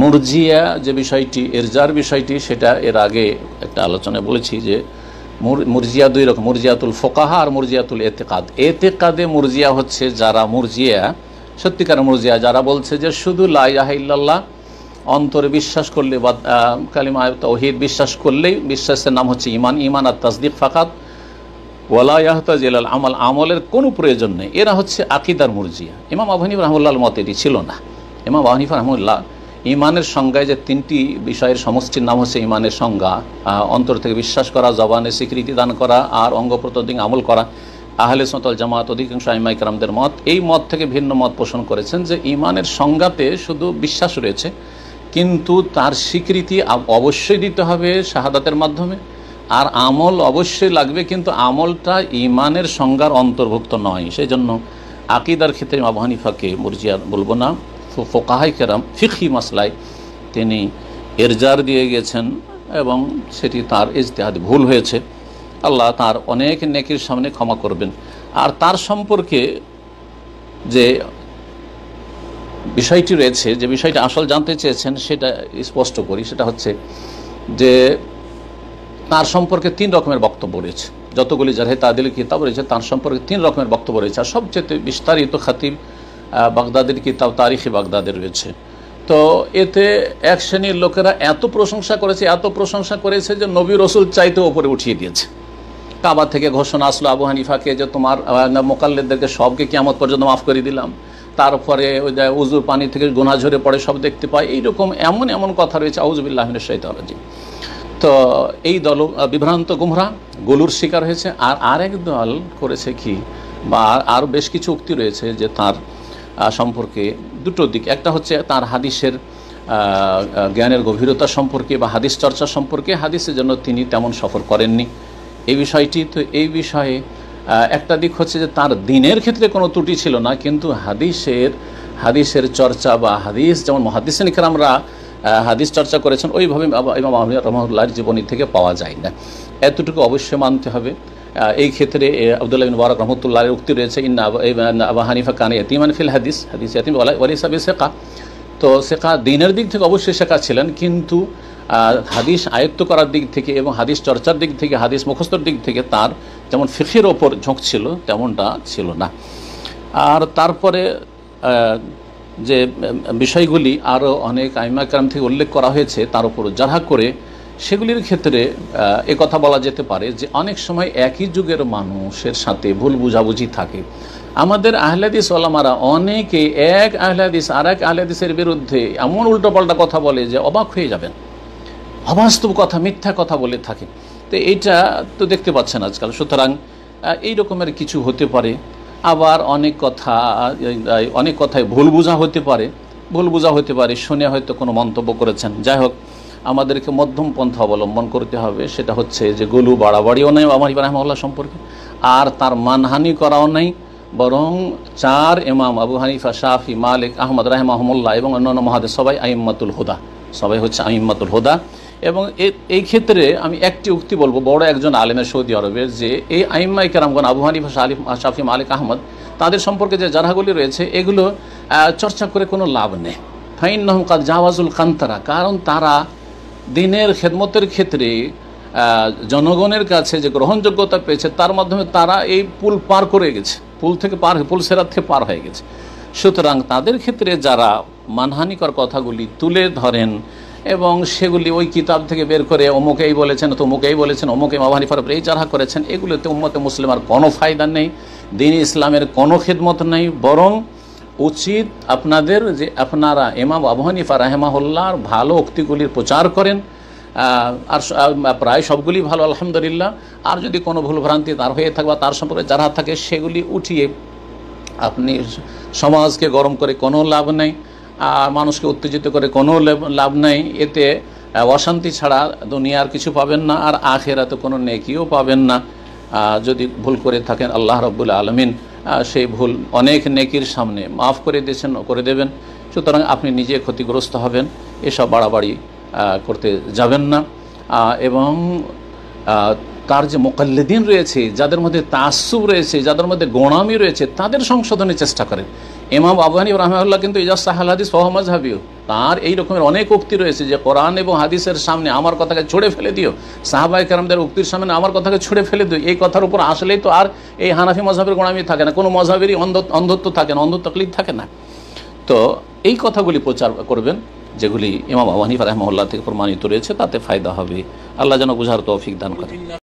মুরজিয়া যে বিষয়টি এরজার বিষয়টি সেটা এর আগে একটা আলোচনা বলেছি যে মুরজিয়া দুই রকম মুরজিয়াতুল ফোকাহা আর মুরজিয়াতুল এতেকাদ এতেকাদে মুরজিয়া হচ্ছে যারা মুরজিয়া সত্যিকার মুরজিয়া যারা বলছে যে শুধু লাইয়াহ ইল্লাল্লাহ অন্তরে বিশ্বাস করলে বা কালিমা তহিদ বিশ্বাস করলেই বিশ্বাসের নাম হচ্ছে ইমান ইমান আর তাসদিক ফাকাত ওয়ালায়াহতাজ এলাল আমল আমলের কোনো প্রয়োজন নেই এরা হচ্ছে আকিদার মুরজিয়া ইমাম আহনিফ রহমুল্লাহ মত এটি ছিল না ইমাম আহনিফ রহমুল্লাহ ইমানের সংজ্ঞায় যে তিনটি বিষয়ের সমষ্টির নাম হচ্ছে ইমানের সংজ্ঞা অন্তর থেকে বিশ্বাস করা জবানে স্বীকৃতি দান করা আর অঙ্গ প্রত্যঙ্গ আমল করা আহলে সতল জামাত অধিকাংশ আইমাইকরামদের মত এই মত থেকে ভিন্ন মত পোষণ করেছেন যে ইমানের সংজ্ঞাতে শুধু বিশ্বাস রয়েছে কিন্তু তার স্বীকৃতি অবশ্যই দিতে হবে শাহাদাতের মাধ্যমে আর আমল অবশ্যই লাগবে কিন্তু আমলটা ইমানের সংজ্ঞার অন্তর্ভুক্ত নয় সেই জন্য আকিদার ক্ষেত্রে আবহানিফাকে মুরজিয়া বলবো না ফোকাহাই কেরাম ফিকি মাসলায় তিনি এরজার দিয়ে গেছেন এবং সেটি তার ইজতেহাদ ভুল হয়েছে আল্লাহ তার অনেক নেকির সামনে ক্ষমা করবেন আর তার সম্পর্কে যে বিষয়টি রয়েছে যে বিষয়টি আসল জানতে চেয়েছেন সেটা স্পষ্ট করি সেটা হচ্ছে যে তার সম্পর্কে তিন রকমের বক্তব্য রয়েছে যতগুলি যারা তাদের কিতাব রয়েছে তার সম্পর্কে তিন রকমের বক্তব্য রয়েছে আর সবচেয়ে বিস্তারিত খাতিব বাগদাদের কিতাব তারিখে বাগদাদের রয়েছে তো এতে এক শ্রেণীর লোকেরা এত প্রশংসা করেছে এত প্রশংসা করেছে যে নবী রসুল চাইতে ওপরে উঠিয়ে দিয়েছে কাবা থেকে ঘোষণা আসলো আবু হানিফাকে যে তোমার মোকাল্লেদেরকে সবকে কেমত পর্যন্ত মাফ করে দিলাম তারপরে ওই যে উজুর পানি থেকে গোনা ঝরে পড়ে সব দেখতে পায় এইরকম এমন এমন কথা রয়েছে আউজবিল্লাহমিনের সৈতালজি তো এই দল বিভ্রান্ত গুমরা গলুর শিকার হয়েছে আর আরেক দল করেছে কি বা আরও বেশ কিছু উক্তি রয়েছে যে তার সম্পর্কে দুটো দিক একটা হচ্ছে তার হাদিসের জ্ঞানের গভীরতা সম্পর্কে বা হাদিস চর্চা সম্পর্কে হাদিসের জন্য তিনি তেমন সফর করেননি এই বিষয়টি তো এই বিষয়ে একটা দিক হচ্ছে যে তার দিনের ক্ষেত্রে কোনো ত্রুটি ছিল না কিন্তু হাদিসের হাদিসের চর্চা বা হাদিস যেমন মহাদিসেন আমরা হাদিস চর্চা করেছেন ওইভাবে ইমাম আহমদ জীবনী থেকে পাওয়া যায় না এতটুকু অবশ্যই মানতে হবে এই ক্ষেত্রে আবদুল্লাহ বিন বারাক রহমতুল্লাহ উক্তি রয়েছে ইন্না আবা হানিফা কানে ইতিমান ফিল হাদিস হাদিস ইয়াতিম ওয়ালিসাবি শেখা তো শেখা দিনের দিক থেকে অবশ্যই শেখা ছিলেন কিন্তু হাদিস আয়ত্ত করার দিক থেকে এবং হাদিস চর্চার দিক থেকে হাদিস মুখস্থর দিক থেকে তার যেমন ফিখের ওপর ঝোঁক ছিল তেমনটা ছিল না আর তারপরে যে বিষয়গুলি আরও অনেক আইমাকরাম থেকে উল্লেখ করা হয়েছে তার উপর যারা করে সেগুলির ক্ষেত্রে এ কথা বলা যেতে পারে যে অনেক সময় একই যুগের মানুষের সাথে ভুল বুঝাবুঝি থাকে আমাদের আহলাদিস ওলামারা অনেকে এক আহলাদিস আর এক আহলাদিসের বিরুদ্ধে এমন উল্টোপাল্টা কথা বলে যে অবাক হয়ে যাবেন অবাস্তব কথা মিথ্যা কথা বলে থাকে তো এইটা তো দেখতে পাচ্ছেন আজকাল সুতরাং এই রকমের কিছু হতে পারে আবার অনেক কথা অনেক কথায় ভুল বোঝা হতে পারে ভুল বোঝা হতে পারে শুনে হয়তো কোনো মন্তব্য করেছেন যাই হোক আমাদেরকে মধ্যম পন্থা অবলম্বন করতে হবে সেটা হচ্ছে যে গলু বাড়াবাড়িও নেই আমার ইবাহ রহমাল্লাহ সম্পর্কে আর তার মানহানি করাও নেই বরং চার এমাম আবু হানিফা শাহি মালিক আহমদ রাহমাহমুল্লাহ এবং অন্যান্য মহাদেশ সবাই আইম্মাতুল হুদা সবাই হচ্ছে আইম্মাতুল হুদা এবং এই ক্ষেত্রে আমি একটি উক্তি বলবো বড় একজন আলেমের সৌদি আরবের যে এই আইম্মাই কেরামগণ আবু হানিফা শাহিফ শাফি মালিক আহমদ তাদের সম্পর্কে যে জারাগুলি রয়েছে এগুলো চর্চা করে কোনো লাভ নেই ফাইন নহমকাদ জাহাজুল কান্তারা কারণ তারা দিনের খেদমতের ক্ষেত্রে জনগণের কাছে যে গ্রহণযোগ্যতা পেয়েছে তার মাধ্যমে তারা এই পুল পার করে গেছে পুল থেকে পার পুল সেরা থেকে পার হয়ে গেছে সুতরাং তাদের ক্ষেত্রে যারা মানহানিকর কথাগুলি তুলে ধরেন এবং সেগুলি ওই কিতাব থেকে বের করে অমুকেই বলেছেন তো অমুকেই বলেছেন অমুকে এই মাভানি ফরফর এই যারা করেছেন এগুলোতে উম্মতে মুসলিমার কোনো ফায়দা নেই দিন ইসলামের কোনো খেদমত নেই বরং উচিত আপনাদের যে আপনারা এমাম আবু হানিফা রাহেমাহুল্লাহর ভালো উক্তিগুলির প্রচার করেন আর প্রায় সবগুলি ভালো আলহামদুলিল্লাহ আর যদি কোনো ভুলভ্রান্তি তার হয়ে থাকে বা তার সম্পর্কে যারা থাকে সেগুলি উঠিয়ে আপনি সমাজকে গরম করে কোনো লাভ নেই আর মানুষকে উত্তেজিত করে কোনো লাভ নেই এতে অশান্তি ছাড়া দুনিয়ার কিছু পাবেন না আর আখেরাতে কোনো নেকিও পাবেন না যদি ভুল করে থাকেন আল্লাহ রব্বুল আলমিন সেই ভুল অনেক নেকির সামনে মাফ করে দিয়েছেন করে দেবেন সুতরাং আপনি নিজে ক্ষতিগ্রস্ত হবেন এসব বাড়াবাড়ি করতে যাবেন না এবং তার যে মোকাল্লিদিন রয়েছে যাদের মধ্যে তাসুব রয়েছে যাদের মধ্যে গোড়ামি রয়েছে তাদের সংশোধনের চেষ্টা করেন এমাম আবহানি রহমাল্লাহ কিন্তু ইজাজ সাহাল হাদিস ফহমাজ হাবিউ তার এই রকমের অনেক উক্তি রয়েছে যে কোরআন এবং হাদিসের সামনে আমার কথাকে ছুড়ে ফেলে দিও সাহাবাই কারামদের উক্তির সামনে আমার কথাকে ছুড়ে ফেলে দিও এই কথার উপর আসলেই তো আর এই হানাফি মজাবের গোড়ামি থাকে না কোনো মজাবেরই অন্ধ অন্ধত্ব থাকে না অন্ধত্বকলিদ থাকে না তো এই কথাগুলি প্রচার করবেন যেগুলি ইমাম আবানি রহমহল্লা থেকে প্রমাণিত রয়েছে তাতে ফায়দা হবে আল্লাহ যেন বুঝার তৌফিক দান করে